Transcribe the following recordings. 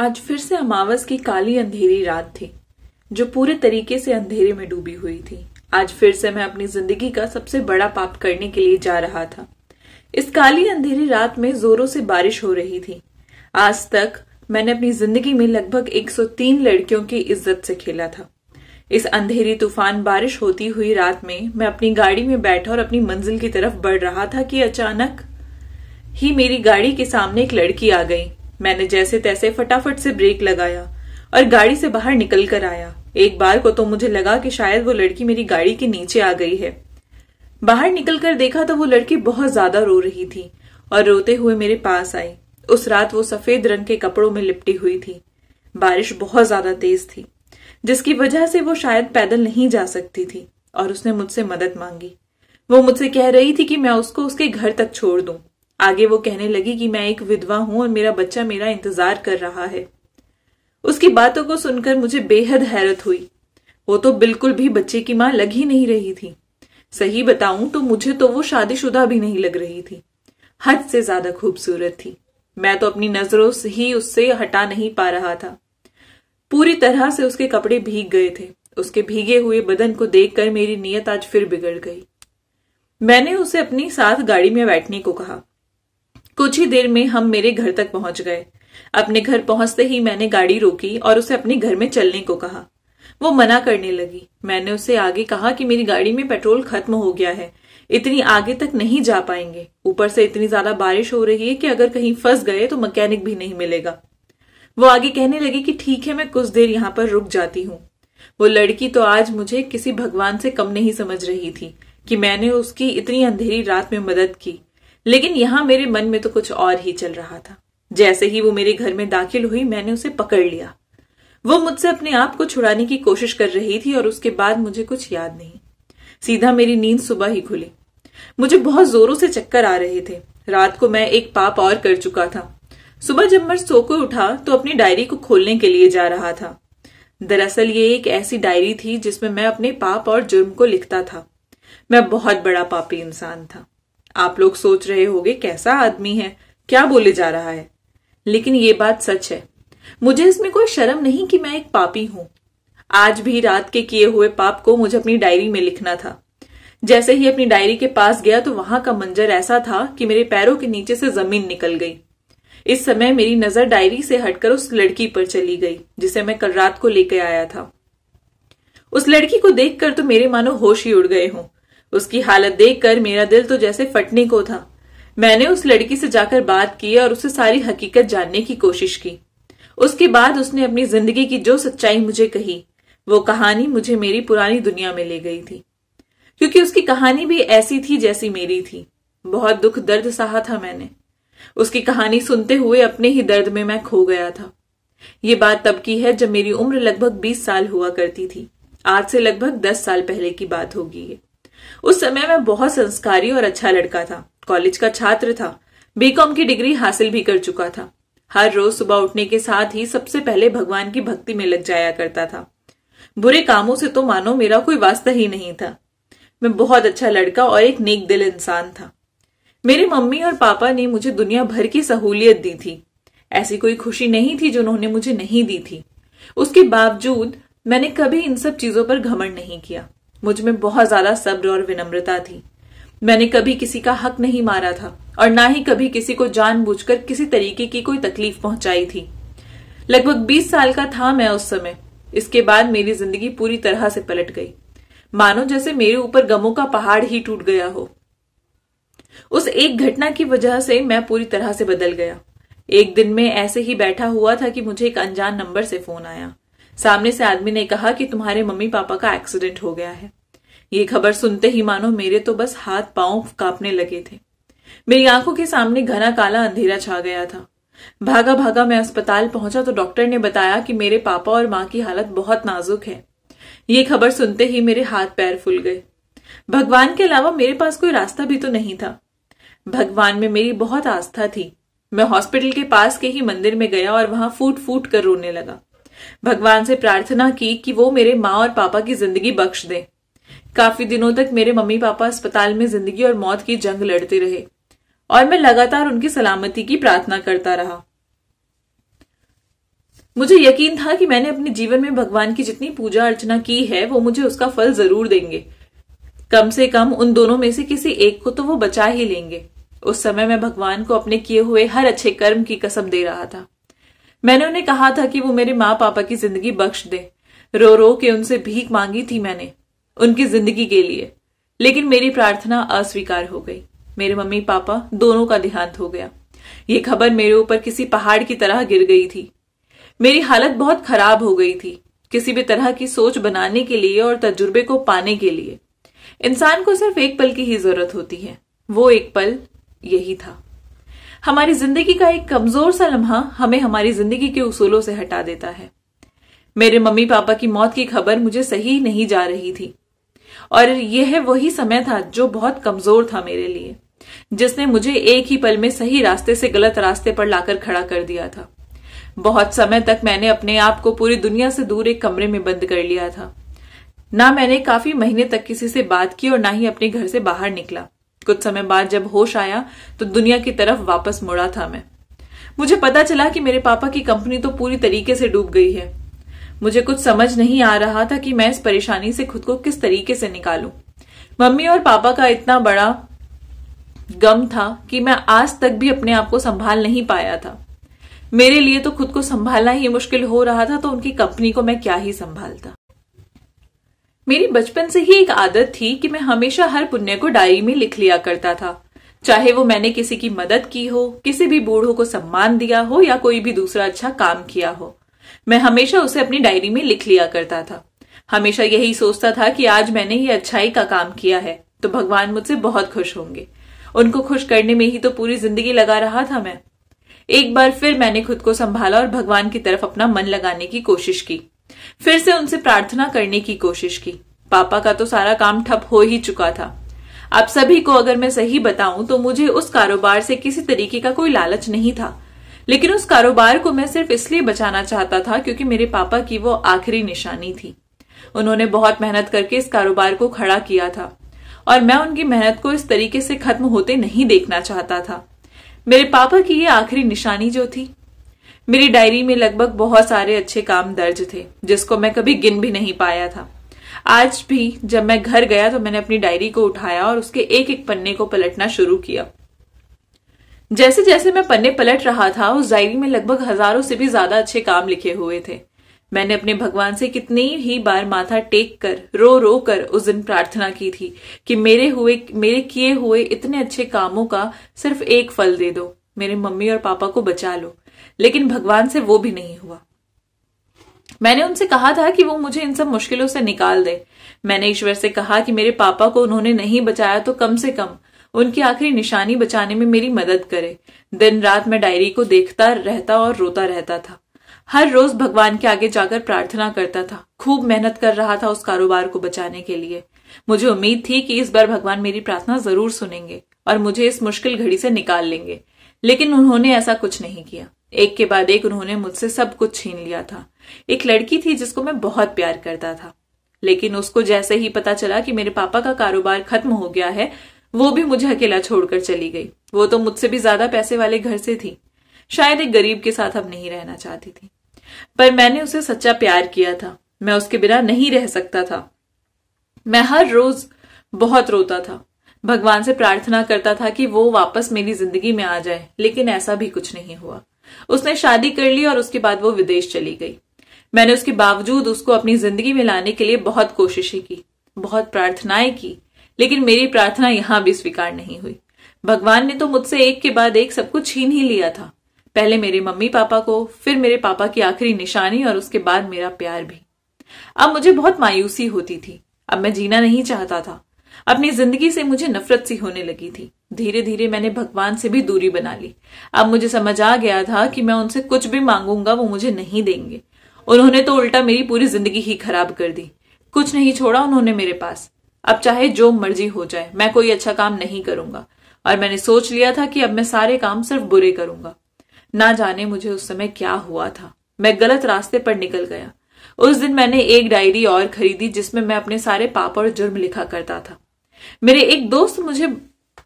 आज फिर से अमावस की काली अंधेरी रात थी जो पूरे तरीके से अंधेरे में डूबी हुई थी आज फिर से मैं अपनी जिंदगी का सबसे बड़ा पाप करने के लिए जा रहा था इस काली अंधेरी रात में जोरों से बारिश हो रही थी आज तक मैंने अपनी जिंदगी में लगभग 103 लड़कियों की इज्जत से खेला था इस अंधेरी तूफान बारिश होती हुई रात में मैं अपनी गाड़ी में बैठा और अपनी मंजिल की तरफ बढ़ रहा था कि अचानक ही मेरी गाड़ी के सामने एक लड़की आ गई मैंने जैसे तैसे फटाफट से ब्रेक लगाया और गाड़ी से बाहर निकल कर आया एक बार को तो मुझे लगा कि शायद वो लड़की मेरी गाड़ी के नीचे आ गई है बाहर निकल कर देखा तो वो लड़की बहुत ज्यादा रो रही थी और रोते हुए मेरे पास आई उस रात वो सफेद रंग के कपड़ों में लिपटी हुई थी बारिश बहुत ज्यादा तेज थी जिसकी वजह से वो शायद पैदल नहीं जा सकती थी और उसने मुझसे मदद मांगी वो मुझसे कह रही थी कि मैं उसको उसके घर तक छोड़ दूं आगे वो कहने लगी कि मैं एक विधवा हूं और मेरा बच्चा मेरा इंतजार कर रहा है उसकी बातों को सुनकर मुझे बेहद हैरत हुई वो तो बिल्कुल भी बच्चे की मां लग ही नहीं रही थी सही बताऊं तो मुझे तो वो शादीशुदा भी नहीं लग रही थी हद से ज्यादा खूबसूरत थी मैं तो अपनी नजरों से ही उससे हटा नहीं पा रहा था पूरी तरह से उसके कपड़े भीग गए थे उसके भीगे हुए बदन को देखकर मेरी नीयत आज फिर बिगड़ गई मैंने उसे अपनी साथ गाड़ी में बैठने को कहा कुछ ही देर में हम मेरे घर तक पहुंच गए अपने घर पहुंचते ही मैंने गाड़ी रोकी और उसे अपने घर में चलने को कहा वो मना करने लगी मैंने उसे आगे कहा कि मेरी गाड़ी में पेट्रोल खत्म हो गया है इतनी आगे तक नहीं जा पाएंगे ऊपर से इतनी ज्यादा बारिश हो रही है कि अगर कहीं फंस गए तो मकैनिक भी नहीं मिलेगा वो आगे कहने लगी कि ठीक है मैं कुछ देर यहाँ पर रुक जाती हूँ वो लड़की तो आज मुझे किसी भगवान से कम नहीं समझ रही थी कि मैंने उसकी इतनी अंधेरी रात में मदद की लेकिन यहां मेरे मन में तो कुछ और ही चल रहा था जैसे ही वो मेरे घर में दाखिल हुई मैंने उसे पकड़ लिया वो मुझसे अपने आप को छुड़ाने की कोशिश कर रही थी और उसके बाद मुझे कुछ याद नहीं सीधा मेरी नींद सुबह ही खुली मुझे बहुत जोरों से चक्कर आ रहे थे रात को मैं एक पाप और कर चुका था सुबह जब मैं सोकर उठा तो अपनी डायरी को खोलने के लिए जा रहा था दरअसल ये एक ऐसी डायरी थी जिसमें मैं अपने पाप और जुर्म को लिखता था मैं बहुत बड़ा पापी इंसान था आप लोग सोच रहे होंगे कैसा आदमी है क्या बोले जा रहा है लेकिन ये बात सच है मुझे इसमें कोई शर्म नहीं कि मैं एक पापी हूं आज भी रात के किए हुए पाप को मुझे अपनी डायरी में लिखना था जैसे ही अपनी डायरी के पास गया तो वहां का मंजर ऐसा था कि मेरे पैरों के नीचे से जमीन निकल गई इस समय मेरी नजर डायरी से हटकर उस लड़की पर चली गई जिसे मैं कल रात को लेकर आया था उस लड़की को देखकर तो मेरे मानो होश ही उड़ गए हूं उसकी हालत देखकर मेरा दिल तो जैसे फटने को था मैंने उस लड़की से जाकर बात की और उसे सारी हकीकत जानने की कोशिश की उसके बाद उसने अपनी जिंदगी की जो सच्चाई मुझे कही वो कहानी मुझे मेरी पुरानी दुनिया में ले गई थी क्योंकि उसकी कहानी भी ऐसी थी जैसी मेरी थी बहुत दुख दर्द सहा था मैंने उसकी कहानी सुनते हुए अपने ही दर्द में मैं खो गया था ये बात तब की है जब मेरी उम्र लगभग बीस साल हुआ करती थी आज से लगभग दस साल पहले की बात होगी है उस समय मैं बहुत संस्कारी और अच्छा लड़का था कॉलेज का छात्र था बीकॉम की डिग्री हासिल भी कर चुका था हर रोज सुबह उठने के साथ ही सबसे पहले भगवान की भक्ति में लग जाया करता था बुरे कामों से तो मानो मेरा कोई वास्ता ही नहीं था मैं बहुत अच्छा लड़का और एक नेक दिल इंसान था मेरे मम्मी और पापा ने मुझे दुनिया भर की सहूलियत दी थी ऐसी कोई खुशी नहीं थी जो उन्होंने मुझे नहीं दी थी उसके बावजूद मैंने कभी इन सब चीजों पर घमंड नहीं किया मुझ में बहुत ज्यादा सब्र और विनम्रता थी मैंने कभी किसी का हक नहीं मारा था और ना ही कभी किसी को जानबूझकर किसी तरीके की कोई तकलीफ पहुंचाई थी लगभग 20 साल का था मैं उस समय इसके बाद मेरी जिंदगी पूरी तरह से पलट गई मानो जैसे मेरे ऊपर गमों का पहाड़ ही टूट गया हो उस एक घटना की वजह से मैं पूरी तरह से बदल गया एक दिन में ऐसे ही बैठा हुआ था कि मुझे एक अनजान नंबर से फोन आया सामने से आदमी ने कहा कि तुम्हारे मम्मी पापा का एक्सीडेंट हो गया है ये खबर सुनते ही मानो मेरे तो बस हाथ पांव कांपने लगे थे मेरी आंखों के सामने घना काला अंधेरा छा गया था भागा भागा मैं अस्पताल पहुंचा तो डॉक्टर ने बताया कि मेरे पापा और माँ की हालत बहुत नाजुक है ये खबर सुनते ही मेरे हाथ पैर फूल गए भगवान के अलावा मेरे पास कोई रास्ता भी तो नहीं था भगवान में मेरी बहुत आस्था थी मैं हॉस्पिटल के पास के ही मंदिर में गया और वहां फूट फूट कर रोने लगा भगवान से प्रार्थना की कि वो मेरे माँ और पापा की जिंदगी बख्श दें काफी दिनों तक मेरे मम्मी पापा अस्पताल में जिंदगी और मौत की जंग लड़ते रहे और मैं लगातार उनकी सलामती की प्रार्थना करता रहा मुझे यकीन था कि मैंने अपने जीवन में भगवान की जितनी पूजा अर्चना की है वो मुझे उसका फल जरूर देंगे कम से कम उन दोनों में से किसी एक को तो वो बचा ही लेंगे उस समय मैं भगवान को अपने किए हुए हर अच्छे कर्म की कसम दे रहा था मैंने उन्हें कहा था कि वो मेरे माँ पापा की जिंदगी बख्श दे रो रो के उनसे भीख मांगी थी मैंने उनकी जिंदगी के लिए लेकिन मेरी प्रार्थना अस्वीकार हो गई मेरे मम्मी पापा दोनों का देहांत हो गया ये खबर मेरे ऊपर किसी पहाड़ की तरह गिर गई थी मेरी हालत बहुत खराब हो गई थी किसी भी तरह की सोच बनाने के लिए और तजुर्बे को पाने के लिए इंसान को सिर्फ एक पल की ही जरूरत होती है वो एक पल यही था हमारी जिंदगी का एक कमजोर सा लम्हा हमें हमारी जिंदगी के उसूलों से हटा देता है मेरे मम्मी पापा की मौत की खबर मुझे सही नहीं जा रही थी और यह वही समय था जो बहुत कमजोर था मेरे लिए जिसने मुझे एक ही पल में सही रास्ते से गलत रास्ते पर लाकर खड़ा कर दिया था बहुत समय तक मैंने अपने आप को पूरी दुनिया से दूर एक कमरे में बंद कर लिया था ना मैंने काफी महीने तक किसी से बात की और ना ही अपने घर से बाहर निकला कुछ समय बाद जब होश आया तो दुनिया की तरफ वापस मुड़ा था मैं मुझे पता चला कि मेरे पापा की कंपनी तो पूरी तरीके से डूब गई है मुझे कुछ समझ नहीं आ रहा था कि मैं इस परेशानी से खुद को किस तरीके से निकालूं। मम्मी और पापा का इतना बड़ा गम था कि मैं आज तक भी अपने आप को संभाल नहीं पाया था मेरे लिए तो खुद को संभालना ही मुश्किल हो रहा था तो उनकी कंपनी को मैं क्या ही संभालता मेरी बचपन से ही एक आदत थी कि मैं हमेशा हर पुण्य को डायरी में लिख लिया करता था चाहे वो मैंने किसी की मदद की हो किसी भी बूढ़ों को सम्मान दिया हो या कोई भी दूसरा अच्छा काम किया हो मैं हमेशा उसे अपनी डायरी में लिख लिया करता था हमेशा यही सोचता था कि आज मैंने ये अच्छाई का काम किया है तो भगवान मुझसे बहुत खुश होंगे उनको खुश करने में ही तो पूरी जिंदगी लगा रहा था मैं एक बार फिर मैंने खुद को संभाला और भगवान की तरफ अपना मन लगाने की कोशिश की फिर से उनसे प्रार्थना करने की कोशिश की पापा का तो सारा काम ठप हो ही चुका था आप सभी को अगर मैं सही बताऊं तो मुझे उस कारोबार से किसी तरीके का कोई लालच नहीं था लेकिन उस कारोबार को मैं सिर्फ इसलिए बचाना चाहता था क्योंकि मेरे पापा की वो आखिरी निशानी थी उन्होंने बहुत मेहनत करके इस कारोबार को खड़ा किया था और मैं उनकी मेहनत को इस तरीके से खत्म होते नहीं देखना चाहता था मेरे पापा की ये आखिरी निशानी जो थी मेरी डायरी में लगभग बहुत सारे अच्छे काम दर्ज थे जिसको मैं कभी गिन भी नहीं पाया था आज भी जब मैं घर गया तो मैंने अपनी डायरी को उठाया और उसके एक एक पन्ने को पलटना शुरू किया जैसे जैसे मैं पन्ने पलट रहा था उस डायरी में लगभग हजारों से भी ज्यादा अच्छे काम लिखे हुए थे मैंने अपने भगवान से कितनी ही बार माथा टेक कर रो रो कर उस दिन प्रार्थना की थी कि मेरे हुए मेरे किए हुए इतने अच्छे कामों का सिर्फ एक फल दे दो मेरे मम्मी और पापा को बचा लो लेकिन भगवान से वो भी नहीं हुआ मैंने उनसे कहा था कि वो मुझे इन सब मुश्किलों से निकाल दे मैंने ईश्वर से कहा कि मेरे पापा को उन्होंने नहीं बचाया तो कम से कम उनकी आखिरी निशानी बचाने में मेरी मदद करे दिन रात मैं डायरी को देखता रहता और रोता रहता था हर रोज भगवान के आगे जाकर प्रार्थना करता था खूब मेहनत कर रहा था उस कारोबार को बचाने के लिए मुझे उम्मीद थी कि इस बार भगवान मेरी प्रार्थना जरूर सुनेंगे और मुझे इस मुश्किल घड़ी से निकाल लेंगे लेकिन उन्होंने ऐसा कुछ नहीं किया एक के बाद एक उन्होंने मुझसे सब कुछ छीन लिया था एक लड़की थी जिसको मैं बहुत प्यार करता था लेकिन उसको जैसे ही पता चला कि मेरे पापा का कारोबार खत्म हो गया है वो भी मुझे अकेला छोड़कर चली गई वो तो मुझसे भी ज्यादा पैसे वाले घर से थी शायद एक गरीब के साथ अब नहीं रहना चाहती थी पर मैंने उसे सच्चा प्यार किया था मैं उसके बिना नहीं रह सकता था मैं हर रोज बहुत रोता था भगवान से प्रार्थना करता था कि वो वापस मेरी जिंदगी में आ जाए लेकिन ऐसा भी कुछ नहीं हुआ उसने शादी कर ली और उसके बाद वो विदेश चली गई मैंने उसके बावजूद उसको अपनी जिंदगी में लाने के लिए बहुत कोशिशें की बहुत प्रार्थनाएं की लेकिन मेरी प्रार्थना यहां भी स्वीकार नहीं हुई भगवान ने तो मुझसे एक के बाद एक सब कुछ छीन ही लिया था पहले मेरे मम्मी पापा को फिर मेरे पापा की आखिरी निशानी और उसके बाद मेरा प्यार भी अब मुझे बहुत मायूसी होती थी अब मैं जीना नहीं चाहता था अपनी जिंदगी से मुझे नफरत सी होने लगी थी धीरे धीरे मैंने भगवान से भी दूरी बना ली अब मुझे समझ आ गया था कि मैं उनसे कुछ भी मांगूंगा वो मुझे नहीं देंगे उन्होंने तो उल्टा मेरी पूरी जिंदगी ही खराब कर दी कुछ नहीं छोड़ा उन्होंने मेरे पास अब चाहे जो मर्जी हो जाए मैं कोई अच्छा काम नहीं करूंगा और मैंने सोच लिया था कि अब मैं सारे काम सिर्फ बुरे करूंगा ना जाने मुझे उस समय क्या हुआ था मैं गलत रास्ते पर निकल गया उस दिन मैंने एक डायरी और खरीदी जिसमें मैं अपने सारे पाप और जुर्म लिखा करता था मेरे एक दोस्त मुझे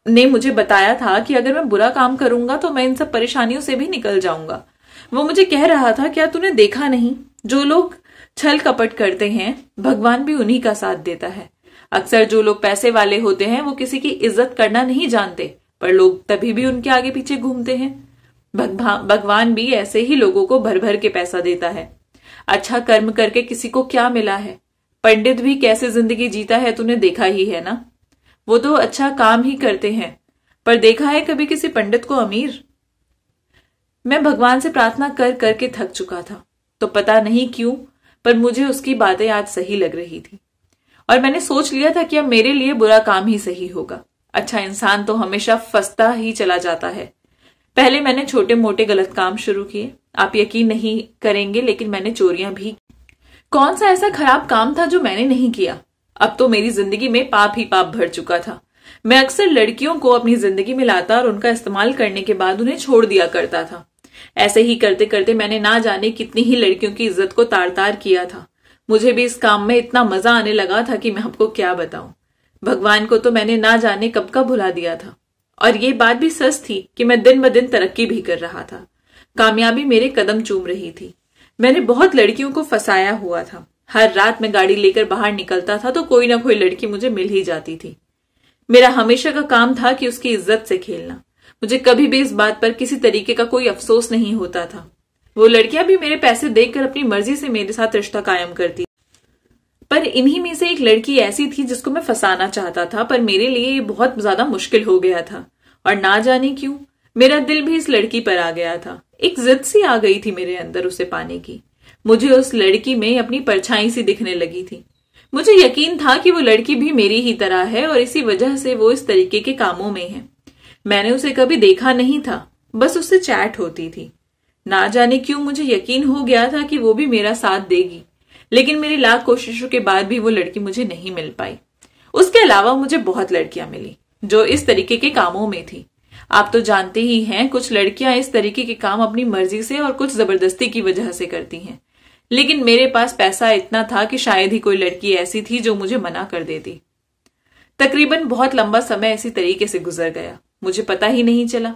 ने मुझे बताया था कि अगर मैं बुरा काम करूंगा तो मैं इन सब परेशानियों से भी निकल जाऊंगा वो मुझे कह रहा था क्या तूने देखा नहीं जो लोग छल कपट करते हैं भगवान भी उन्हीं का साथ देता है अक्सर जो लोग पैसे वाले होते हैं वो किसी की इज्जत करना नहीं जानते पर लोग तभी भी उनके आगे पीछे घूमते हैं भगवान भी ऐसे ही लोगों को भर भर के पैसा देता है अच्छा कर्म करके किसी को क्या मिला है पंडित भी कैसे जिंदगी जीता है तूने देखा ही है ना वो तो अच्छा काम ही करते हैं पर देखा है कभी किसी पंडित को अमीर मैं भगवान से प्रार्थना कर करके थक चुका था तो पता नहीं क्यों पर मुझे उसकी बातें आज सही लग रही थी और मैंने सोच लिया था कि अब मेरे लिए बुरा काम ही सही होगा अच्छा इंसान तो हमेशा फंसता ही चला जाता है पहले मैंने छोटे मोटे गलत काम शुरू किए आप यकीन नहीं करेंगे लेकिन मैंने चोरियां भी कौन सा ऐसा खराब काम था जो मैंने नहीं किया अब तो मेरी जिंदगी में पाप ही पाप भर चुका था मैं अक्सर लड़कियों को अपनी जिंदगी में लाता और उनका इस्तेमाल करने के बाद उन्हें छोड़ दिया करता था ऐसे ही करते करते मैंने ना जाने कितनी ही लड़कियों की इज्जत को तार तार किया था मुझे भी इस काम में इतना मजा आने लगा था कि मैं आपको क्या बताऊं भगवान को तो मैंने ना जाने कब का भुला दिया था और ये बात भी सच थी कि मैं दिन ब दिन तरक्की भी कर रहा था कामयाबी मेरे कदम चूम रही थी मैंने बहुत लड़कियों को फंसाया हुआ था हर रात मैं गाड़ी लेकर बाहर निकलता था तो कोई ना कोई लड़की मुझे मिल ही जाती थी मेरा हमेशा का काम था कि उसकी इज्जत से खेलना मुझे कभी भी इस बात पर किसी तरीके का कोई अफसोस नहीं होता था वो लड़कियां भी मेरे पैसे देखकर अपनी मर्जी से मेरे साथ रिश्ता कायम करती पर इन्हीं में से एक लड़की ऐसी थी जिसको मैं फंसाना चाहता था पर मेरे लिए ये बहुत ज्यादा मुश्किल हो गया था और ना जाने क्यों मेरा दिल भी इस लड़की पर आ गया था एक जिद सी आ गई थी मेरे अंदर उसे पाने की मुझे उस लड़की में अपनी परछाई सी दिखने लगी थी मुझे यकीन था कि वो लड़की भी मेरी ही तरह है और इसी वजह से वो इस तरीके के कामों में है मैंने उसे कभी देखा नहीं था बस उससे चैट होती थी ना जाने क्यों मुझे यकीन हो गया था कि वो भी मेरा साथ देगी लेकिन मेरी लाख कोशिशों के बाद भी वो लड़की मुझे नहीं मिल पाई उसके अलावा मुझे बहुत लड़कियां मिली जो इस तरीके के कामों में थी आप तो जानते ही हैं कुछ लड़कियां इस तरीके के काम अपनी मर्जी से और कुछ जबरदस्ती की वजह से करती हैं लेकिन मेरे पास पैसा इतना था कि शायद ही कोई लड़की ऐसी थी जो मुझे मना कर देती तकरीबन बहुत लंबा समय इसी तरीके से गुजर गया मुझे पता ही नहीं चला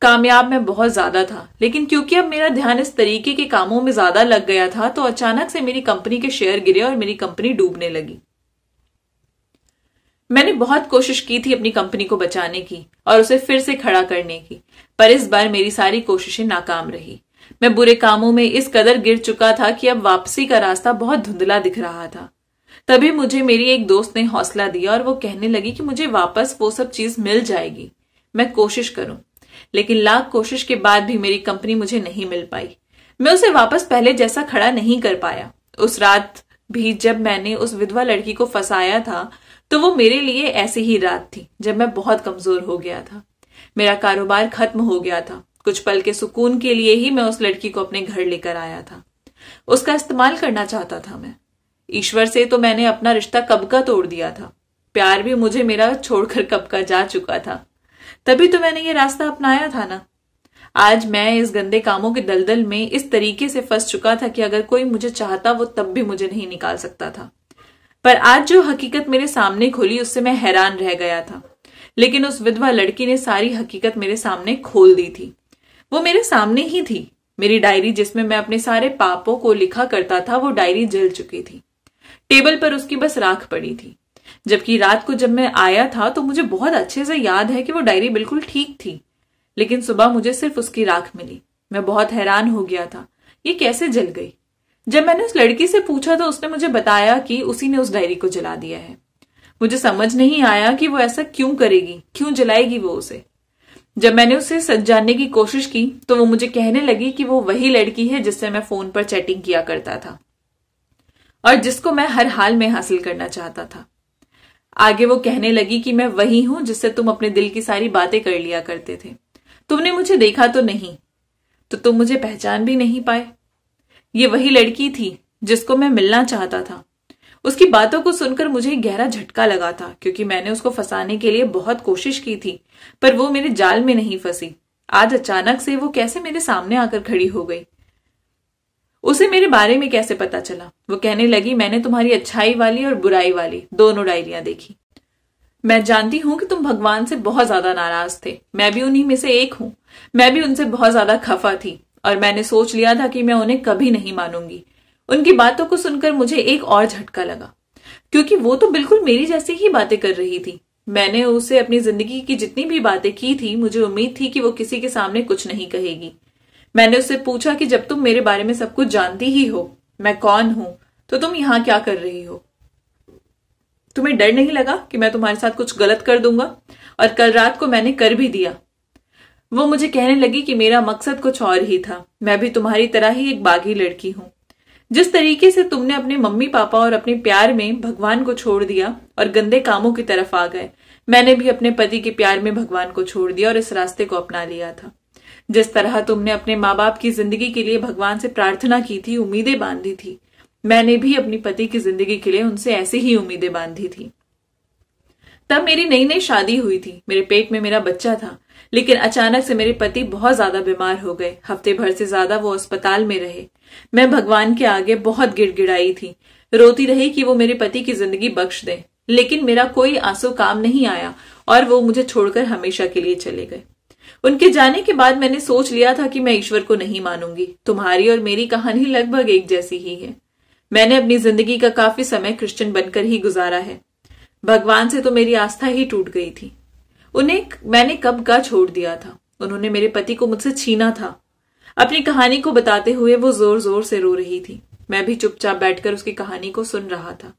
कामयाब मैं बहुत ज्यादा था लेकिन क्योंकि अब मेरा ध्यान इस तरीके के कामों में ज्यादा लग गया था तो अचानक से मेरी कंपनी के शेयर गिरे और मेरी कंपनी डूबने लगी मैंने बहुत कोशिश की थी अपनी कंपनी को बचाने की और उसे फिर से खड़ा करने की पर इस बार मेरी सारी कोशिशें नाकाम रही मैं बुरे कामों में इस कदर गिर चुका था कि अब वापसी का रास्ता बहुत धुंधला दिख रहा था तभी मुझे मेरी एक दोस्त ने हौसला दिया और वो कहने लगी कि मुझे वापस वो सब चीज मिल जाएगी मैं कोशिश करूं लेकिन लाख कोशिश के बाद भी मेरी कंपनी मुझे नहीं मिल पाई मैं उसे वापस पहले जैसा खड़ा नहीं कर पाया उस रात भी जब मैंने उस विधवा लड़की को फंसाया था तो वो मेरे लिए ऐसी ही रात थी जब मैं बहुत कमजोर हो गया था मेरा कारोबार खत्म हो गया था कुछ पल के सुकून के लिए ही मैं उस लड़की को अपने घर लेकर आया था उसका इस्तेमाल करना चाहता था मैं ईश्वर से तो मैंने अपना रिश्ता कब का तोड़ दिया था प्यार भी मुझे मेरा छोड़कर कब का जा चुका था तभी तो मैंने ये रास्ता अपनाया था ना आज मैं इस गंदे कामों के दलदल में इस तरीके से फंस चुका था कि अगर कोई मुझे चाहता वो तब भी मुझे नहीं निकाल सकता था पर आज जो हकीकत मेरे सामने खुली उससे मैं हैरान रह गया था लेकिन उस विधवा लड़की ने सारी हकीकत मेरे सामने खोल दी थी वो मेरे सामने ही थी मेरी डायरी जिसमें मैं अपने सारे पापों को लिखा करता था वो डायरी जल चुकी थी टेबल पर उसकी बस राख पड़ी थी जबकि रात को जब मैं आया था तो मुझे बहुत अच्छे से याद है कि वो डायरी बिल्कुल ठीक थी लेकिन सुबह मुझे सिर्फ उसकी राख मिली मैं बहुत हैरान हो गया था ये कैसे जल गई जब मैंने उस लड़की से पूछा तो उसने मुझे बताया कि उसी ने उस डायरी को जला दिया है मुझे समझ नहीं आया कि वो ऐसा क्यों करेगी क्यों जलाएगी वो उसे जब मैंने उसे सच जानने की कोशिश की तो वो मुझे कहने लगी कि वो वही लड़की है जिससे मैं फोन पर चैटिंग किया करता था और जिसको मैं हर हाल में हासिल करना चाहता था आगे वो कहने लगी कि मैं वही हूं जिससे तुम अपने दिल की सारी बातें कर लिया करते थे तुमने मुझे देखा तो नहीं तो तुम मुझे पहचान भी नहीं पाए ये वही लड़की थी जिसको मैं मिलना चाहता था उसकी बातों को सुनकर मुझे गहरा झटका लगा था क्योंकि मैंने उसको फंसाने के लिए बहुत कोशिश की थी पर वो मेरे जाल में नहीं फंसी आज अचानक से वो कैसे मेरे सामने आकर खड़ी हो गई उसे मेरे बारे में कैसे पता चला वो कहने लगी मैंने तुम्हारी अच्छाई वाली और बुराई वाली दोनों डायरियां देखी मैं जानती हूं कि तुम भगवान से बहुत ज्यादा नाराज थे मैं भी उन्हीं में से एक हूं मैं भी उनसे बहुत ज्यादा खफा थी और मैंने सोच लिया था कि मैं उन्हें कभी नहीं मानूंगी उनकी बातों को सुनकर मुझे एक और झटका लगा क्योंकि वो तो बिल्कुल मेरी जैसी ही बातें कर रही थी मैंने उसे अपनी जिंदगी की जितनी भी बातें की थी मुझे उम्मीद थी कि वो किसी के सामने कुछ नहीं कहेगी मैंने उससे पूछा कि जब तुम मेरे बारे में सब कुछ जानती ही हो मैं कौन हूं तो तुम यहां क्या कर रही हो तुम्हें डर नहीं लगा कि मैं तुम्हारे साथ कुछ गलत कर दूंगा और कल रात को मैंने कर भी दिया वो मुझे कहने लगी कि मेरा मकसद कुछ और ही था मैं भी तुम्हारी तरह ही एक बागी लड़की हूं जिस तरीके से तुमने अपने मम्मी पापा और अपने प्यार में भगवान को छोड़ दिया और गंदे कामों की तरफ आ गए मैंने भी अपने पति के प्यार में भगवान को छोड़ दिया और इस रास्ते को अपना लिया था जिस तरह तुमने अपने माँ बाप की जिंदगी के लिए भगवान से प्रार्थना की थी उम्मीदें बांधी थी मैंने भी अपनी पति की जिंदगी के लिए उनसे ऐसी ही उम्मीदें बांधी थी तब मेरी नई नई शादी हुई थी मेरे पेट में मेरा बच्चा था लेकिन अचानक से मेरे पति बहुत ज्यादा बीमार हो गए हफ्ते भर से ज्यादा वो अस्पताल में रहे मैं भगवान के आगे बहुत गिड़गिड़ाई थी रोती रही कि वो मेरे पति की जिंदगी बख्श दें लेकिन मेरा कोई आंसू काम नहीं आया और वो मुझे छोड़कर हमेशा के लिए चले गए उनके जाने के बाद मैंने सोच लिया था कि मैं ईश्वर को नहीं मानूंगी तुम्हारी और मेरी कहानी लगभग एक जैसी ही है मैंने अपनी जिंदगी का काफी समय क्रिश्चियन बनकर ही गुजारा है भगवान से तो मेरी आस्था ही टूट गई थी उन्हें मैंने कब का छोड़ दिया था उन्होंने मेरे पति को मुझसे छीना था अपनी कहानी को बताते हुए वो जोर जोर से रो रही थी मैं भी चुपचाप बैठकर उसकी कहानी को सुन रहा था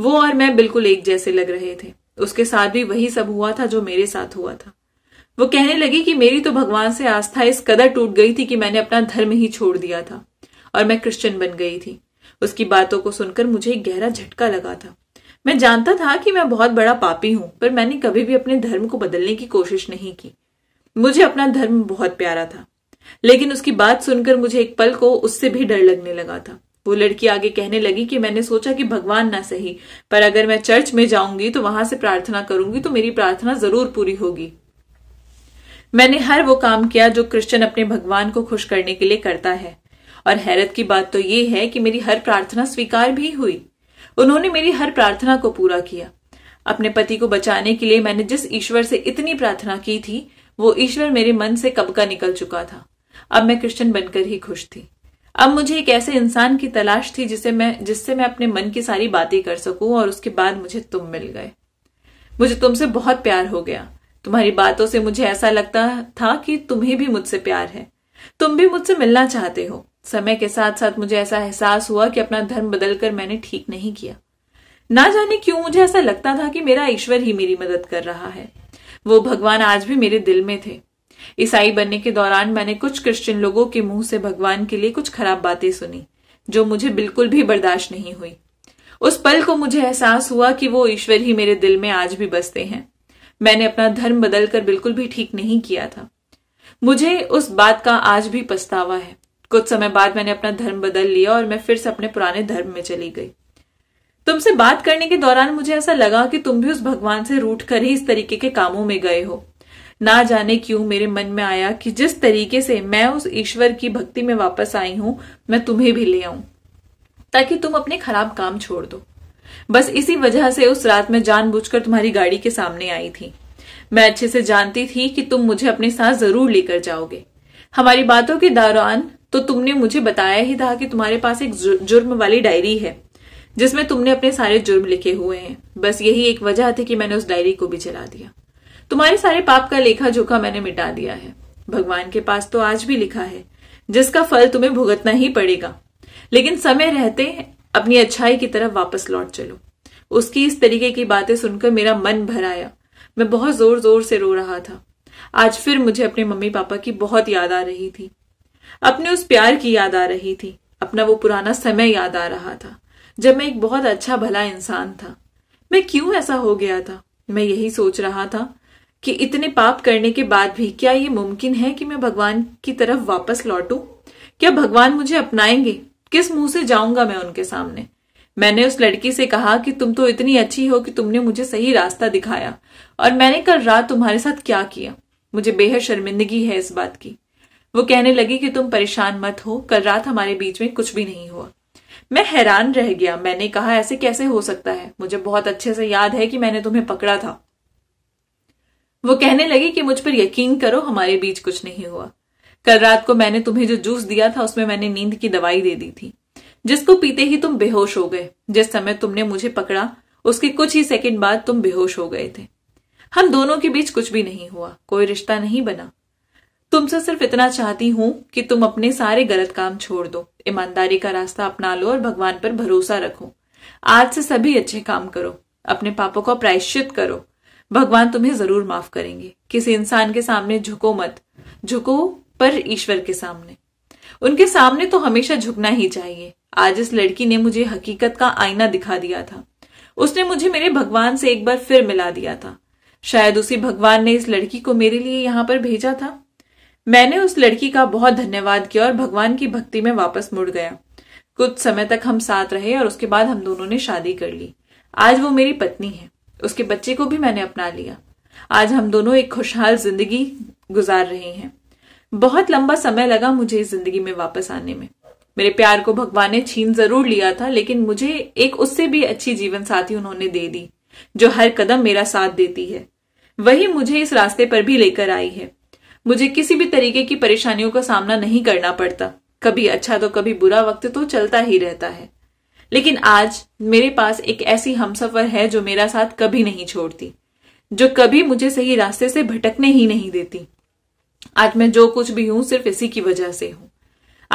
वो और मैं बिल्कुल एक जैसे लग रहे थे उसके साथ भी वही सब हुआ था जो मेरे साथ हुआ था वो कहने लगी कि मेरी तो भगवान से आस्था इस कदर टूट गई थी कि मैंने अपना धर्म ही छोड़ दिया था और मैं क्रिश्चियन बन गई थी उसकी बातों को सुनकर मुझे गहरा झटका लगा था मैं जानता था कि मैं बहुत बड़ा पापी हूं पर मैंने कभी भी अपने धर्म को बदलने की कोशिश नहीं की मुझे अपना धर्म बहुत प्यारा था लेकिन उसकी बात सुनकर मुझे एक पल को उससे भी डर लगने लगा था वो लड़की आगे कहने लगी कि मैंने सोचा कि भगवान ना सही पर अगर मैं चर्च में जाऊंगी तो वहां से प्रार्थना करूंगी तो मेरी प्रार्थना जरूर पूरी होगी मैंने हर वो काम किया जो क्रिश्चियन अपने भगवान को खुश करने के लिए करता है और हैरत की बात तो ये है कि मेरी हर प्रार्थना स्वीकार भी हुई उन्होंने मेरी हर प्रार्थना को पूरा किया अपने पति को बचाने के लिए मैंने जिस ईश्वर से इतनी प्रार्थना की थी वो ईश्वर मेरे मन से कब का निकल चुका था अब मैं क्रिश्चियन बनकर ही खुश थी अब मुझे एक ऐसे इंसान की तलाश थी जिसे मैं जिससे मैं अपने मन की सारी बातें कर सकूं और उसके बाद मुझे तुम मिल गए मुझे तुमसे बहुत प्यार हो गया तुम्हारी बातों से मुझे ऐसा लगता था कि तुम्हें भी मुझसे प्यार है तुम भी मुझसे मिलना चाहते हो समय के साथ साथ मुझे ऐसा एहसास हुआ कि अपना धर्म बदलकर मैंने ठीक नहीं किया ना जाने क्यों मुझे ऐसा लगता था कि मेरा ईश्वर ही मेरी मदद कर रहा है वो भगवान आज भी मेरे दिल में थे ईसाई बनने के दौरान मैंने कुछ क्रिश्चियन लोगों के मुंह से भगवान के लिए कुछ खराब बातें सुनी जो मुझे बिल्कुल भी बर्दाश्त नहीं हुई उस पल को मुझे एहसास हुआ कि वो ईश्वर ही मेरे दिल में आज भी बसते हैं मैंने अपना धर्म बदलकर बिल्कुल भी ठीक नहीं किया था मुझे उस बात का आज भी पछतावा है कुछ समय बाद मैंने अपना धर्म बदल लिया और मैं फिर से अपने पुराने धर्म में चली गई तुमसे बात करने के दौरान मुझे ऐसा लगा कि तुम भी उस भगवान से रूठ कर ही इस तरीके के कामों में गए हो ना जाने क्यों मेरे मन में आया कि जिस तरीके से मैं उस ईश्वर की भक्ति में वापस आई हूं मैं तुम्हें भी ले आऊं ताकि तुम अपने खराब काम छोड़ दो बस इसी वजह से उस रात में जानबूझकर तुम्हारी गाड़ी के सामने आई थी मैं अच्छे से जानती थी कि तुम मुझे अपने साथ जरूर लेकर जाओगे हमारी बातों के दौरान तो तुमने मुझे बताया ही था कि तुम्हारे पास एक जुर्म वाली डायरी है जिसमें तुमने अपने सारे जुर्म लिखे हुए हैं बस यही एक वजह थी कि मैंने उस डायरी को भी जला दिया तुम्हारे सारे पाप का लेखा जोखा मैंने मिटा दिया है भगवान के पास तो आज भी लिखा है जिसका फल तुम्हें भुगतना ही पड़ेगा लेकिन समय रहते अपनी अच्छाई की तरफ वापस लौट चलो उसकी इस तरीके की बातें सुनकर मेरा मन भर आया मैं बहुत जोर जोर से रो रहा था आज फिर मुझे अपने मम्मी पापा की बहुत याद आ रही थी अपने उस प्यार की याद आ रही थी अपना वो पुराना समय याद आ रहा था जब मैं एक बहुत अच्छा भला इंसान था मैं क्यों ऐसा हो गया था मैं यही सोच रहा था कि इतने पाप करने के बाद भी क्या ये मुमकिन है कि मैं भगवान की तरफ वापस लौटू क्या भगवान मुझे अपनाएंगे किस मुंह से जाऊंगा मैं उनके सामने मैंने उस लड़की से कहा कि तुम तो इतनी अच्छी हो कि तुमने मुझे सही रास्ता दिखाया और मैंने कल रात तुम्हारे साथ क्या किया मुझे बेहद शर्मिंदगी है इस बात की वो कहने लगी कि तुम परेशान मत हो कल रात हमारे बीच में कुछ भी नहीं हुआ मैं हैरान रह गया मैंने कहा ऐसे कैसे हो सकता है मुझे बहुत अच्छे से याद है कि मैंने तुम्हें पकड़ा था वो कहने लगी कि मुझ पर यकीन करो हमारे बीच कुछ नहीं हुआ कल रात को मैंने तुम्हें जो जूस दिया था उसमें मैंने नींद की दवाई दे दी थी जिसको पीते ही तुम बेहोश हो गए जिस समय तुमने मुझे पकड़ा उसके कुछ ही सेकंड बाद तुम बेहोश हो गए थे हम दोनों के बीच कुछ भी नहीं हुआ कोई रिश्ता नहीं बना तुमसे सिर्फ इतना चाहती हूँ कि तुम अपने सारे गलत काम छोड़ दो ईमानदारी का रास्ता अपना लो और भगवान पर भरोसा रखो आज से सभी अच्छे काम करो अपने पापों का प्रायश्चित करो भगवान तुम्हें जरूर माफ करेंगे किसी इंसान के सामने झुको मत झुको पर ईश्वर के सामने उनके सामने तो हमेशा झुकना ही चाहिए आज इस लड़की ने मुझे हकीकत का आईना दिखा दिया था उसने मुझे मेरे भगवान से एक बार फिर मिला दिया था शायद उसी भगवान ने इस लड़की को मेरे लिए यहाँ पर भेजा था मैंने उस लड़की का बहुत धन्यवाद किया और भगवान की भक्ति में वापस मुड़ गया कुछ समय तक हम साथ रहे और उसके बाद हम दोनों ने शादी कर ली आज वो मेरी पत्नी है उसके बच्चे को भी मैंने अपना लिया आज हम दोनों एक खुशहाल जिंदगी गुजार रहे हैं बहुत लंबा समय लगा मुझे इस जिंदगी में वापस आने में मेरे प्यार को भगवान ने छीन जरूर लिया था लेकिन मुझे एक उससे भी अच्छी जीवन साथी उन्होंने दे दी जो हर कदम मेरा साथ देती है वही मुझे इस रास्ते पर भी लेकर आई है मुझे किसी भी तरीके की परेशानियों का सामना नहीं करना पड़ता कभी अच्छा तो कभी बुरा वक्त तो चलता ही रहता है लेकिन आज मेरे पास एक ऐसी हमसफर है जो मेरा साथ कभी नहीं छोड़ती जो कभी मुझे सही रास्ते से भटकने ही नहीं देती आज मैं जो कुछ भी हूं सिर्फ इसी की वजह से हूं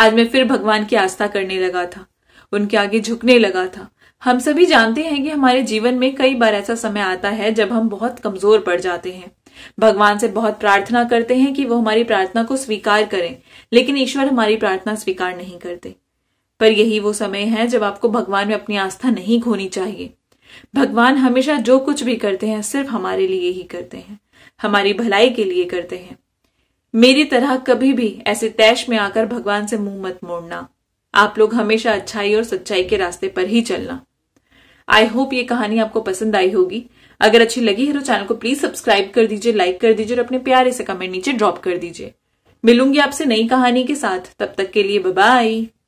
आज मैं फिर भगवान की आस्था करने लगा था उनके आगे झुकने लगा था हम सभी जानते हैं कि हमारे जीवन में कई बार ऐसा समय आता है जब हम बहुत कमजोर पड़ जाते हैं भगवान से बहुत प्रार्थना करते हैं कि वो हमारी प्रार्थना को स्वीकार करें लेकिन ईश्वर हमारी प्रार्थना स्वीकार नहीं करते पर यही वो समय है जब आपको भगवान में अपनी आस्था नहीं खोनी चाहिए भगवान हमेशा जो कुछ भी करते हैं सिर्फ हमारे लिए ही करते हैं हमारी भलाई के लिए करते हैं मेरी तरह कभी भी ऐसे तैश में आकर भगवान से मुंह मत मोड़ना आप लोग हमेशा अच्छाई और सच्चाई के रास्ते पर ही चलना आई होप ये कहानी आपको पसंद आई होगी अगर अच्छी लगी है तो चैनल को प्लीज सब्सक्राइब कर दीजिए लाइक कर दीजिए और अपने प्यारे से कमेंट नीचे ड्रॉप कर दीजिए मिलूंगी आपसे नई कहानी के साथ तब तक के लिए बाय